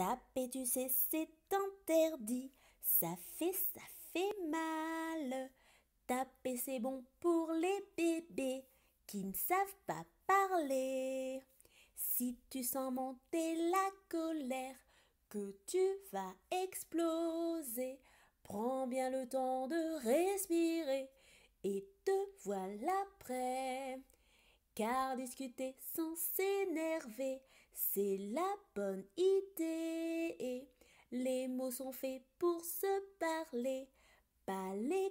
Taper tu sais, c'est interdit. Ça fait, ça fait mal. Taper, c'est bon pour les bébés qui ne savent pas parler. Si tu sens monter la colère, que tu vas exploser, prends bien le temps de respirer et te voilà prêt. Car discuter sans s'énerver, c'est la bonne idée. Les mots sont faits pour se parler, pas les